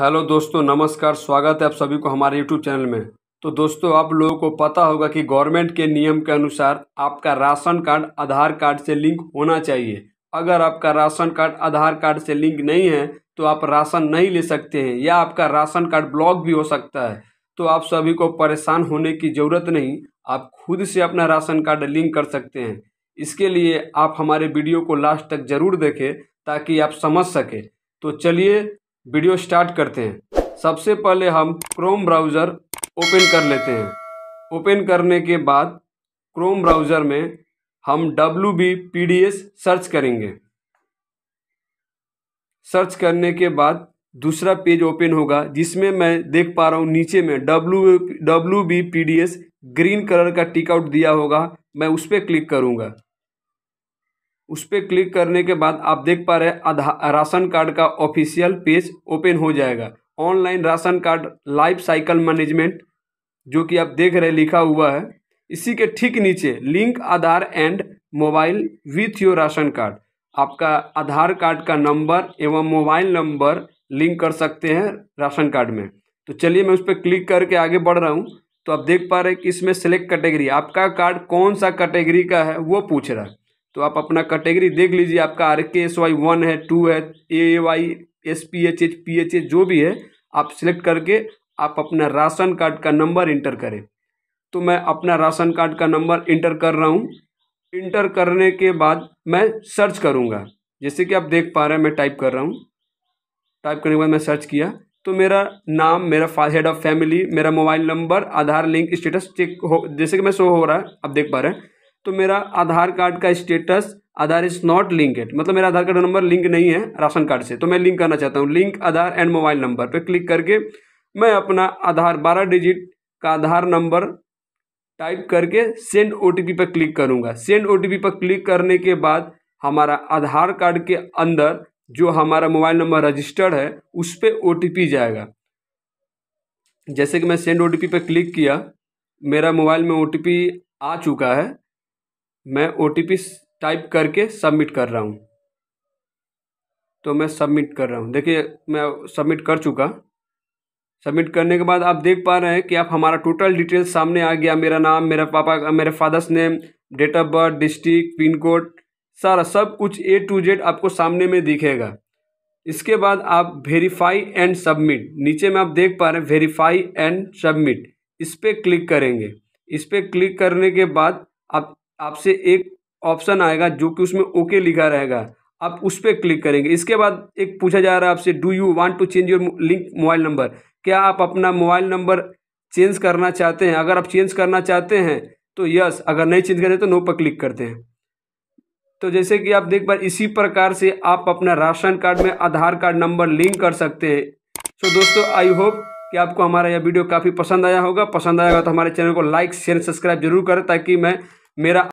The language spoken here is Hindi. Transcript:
हेलो दोस्तों नमस्कार स्वागत है आप सभी को हमारे यूट्यूब चैनल में तो दोस्तों आप लोगों को पता होगा कि गवर्नमेंट के नियम के अनुसार आपका राशन कार्ड आधार कार्ड से लिंक होना चाहिए अगर आपका राशन कार्ड आधार कार्ड से लिंक नहीं है तो आप राशन नहीं ले सकते हैं या आपका राशन कार्ड ब्लॉक भी हो सकता है तो आप सभी को परेशान होने की ज़रूरत नहीं आप खुद से अपना राशन कार्ड लिंक कर सकते हैं इसके लिए आप हमारे वीडियो को लास्ट तक ज़रूर देखें ताकि आप समझ सकें तो चलिए वीडियो स्टार्ट करते हैं सबसे पहले हम क्रोम ब्राउज़र ओपन कर लेते हैं ओपन करने के बाद क्रोम ब्राउज़र में हम W B P D S search करेंगे सर्च करने के बाद दूसरा पेज ओपन होगा जिसमें मैं देख पा रहा हूँ नीचे में W W B P D S green colour का टिकआउट दिया होगा मैं उस पर क्लिक करूँगा उस पर क्लिक करने के बाद आप देख पा रहे हैं राशन कार्ड का ऑफिशियल पेज ओपन हो जाएगा online ration card life cycle management जो कि आप देख रहे लिखा हुआ है इसी के ठीक नीचे link Aadhaar and mobile with your ration card आपका आधार कार्ड का नंबर एवं मोबाइल नंबर लिंक कर सकते हैं राशन कार्ड में तो चलिए मैं उस पर क्लिक करके आगे बढ़ रहा हूँ तो आप देख पा रहे हैं कि इसमें सेलेक्ट कैटेगरी आपका कार्ड कौन सा कैटेगरी का है वो पूछ रहा है तो आप अपना कैटेगरी देख लीजिए आपका R K S Y one है टू है A Y S P H H P H H जो भी है आप सिलेक्ट करके आप अपना राशन कार्ड का नंबर इंटर करें तो मैं अपना राशन कार्ड का नंबर इंटर कर रहा हूँ इंटर करने के बाद मैं सर्च करूँगा जैसे कि आप देख पा रहे हैं मैं टाइप कर रहा हूँ टाइप करने के बाद मैं सर्च किया तो मेरा नाम मेरा हेड ऑफ़ फैमिली मेरा mobile number Aadhaar link status check हो जैसे कि मैं शो हो रहा है आप देख पा रहे हैं तो मेरा आधार कार्ड का status Aadhaar is not linked मतलब मेरा आधार कार्ड नंबर लिंक नहीं है राशन कार्ड से तो मैं लिंक करना चाहता हूँ link Aadhaar and mobile number पर क्लिक करके मैं अपना आधार बारह डिजिट का आधार नंबर टाइप करके सेंड ओ पर क्लिक करूँगा सेंड ओ पर क्लिक करने के बाद हमारा आधार कार्ड के अंदर जो हमारा मोबाइल नंबर रजिस्टर्ड है उस पर ओ जाएगा जैसे कि मैं सेंड ओ पर क्लिक किया मेरा मोबाइल में ओ आ चुका है मैं ओ टी पी टाइप करके सबमिट कर रहा हूँ तो मैं सबमिट कर रहा हूँ देखिए मैं सबमिट कर चुका सबमिट करने के बाद आप देख पा रहे हैं कि आप हमारा टोटल डिटेल सामने आ गया मेरा नाम मेरे पापा मेरे father's name date of birth district pin code सारा सब कुछ ए टू जेड आपको सामने में दिखेगा इसके बाद आप वेरीफाई एंड सबमिट नीचे में आप देख पा रहे हैं वेरीफाई एंड सबमिट इस पर क्लिक करेंगे इस पर क्लिक करने के बाद आप आपसे एक ऑप्शन आएगा जो कि उसमें ओके लिखा रहेगा आप उस पर क्लिक करेंगे इसके बाद एक पूछा जा रहा है आपसे do you want to change your link mobile number क्या आप अपना मोबाइल नंबर चेंज करना चाहते हैं अगर आप चेंज करना चाहते हैं तो यस अगर नहीं चेंज करें तो नो पर क्लिक करते हैं तो जैसे कि आप देख पा इसी प्रकार से आप अपना राशन कार्ड में आधार कार्ड नंबर लिंक कर सकते हैं सो so, दोस्तों आई होप कि आपको हमारा यह वीडियो काफ़ी पसंद आया होगा पसंद आएगा तो हमारे चैनल को लाइक शेयर सब्सक्राइब जरूर करें ताकि मैं मेरा